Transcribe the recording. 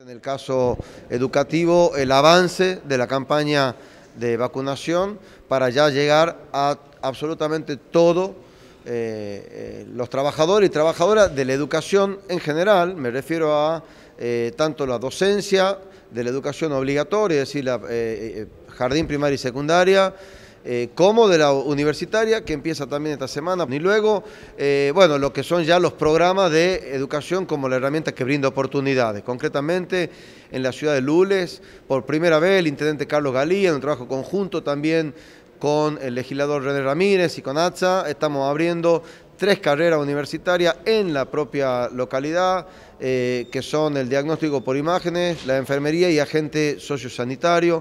En el caso educativo, el avance de la campaña de vacunación para ya llegar a absolutamente todos eh, eh, los trabajadores y trabajadoras de la educación en general, me refiero a eh, tanto la docencia de la educación obligatoria, es decir, la, jardín primaria y secundaria, eh, como de la universitaria, que empieza también esta semana. Y luego, eh, bueno, lo que son ya los programas de educación como la herramienta que brinda oportunidades. Concretamente, en la ciudad de Lules, por primera vez, el intendente Carlos Galí en un trabajo conjunto también con el legislador René Ramírez y con ATSA, estamos abriendo tres carreras universitarias en la propia localidad, eh, que son el diagnóstico por imágenes, la enfermería y agente sociosanitario.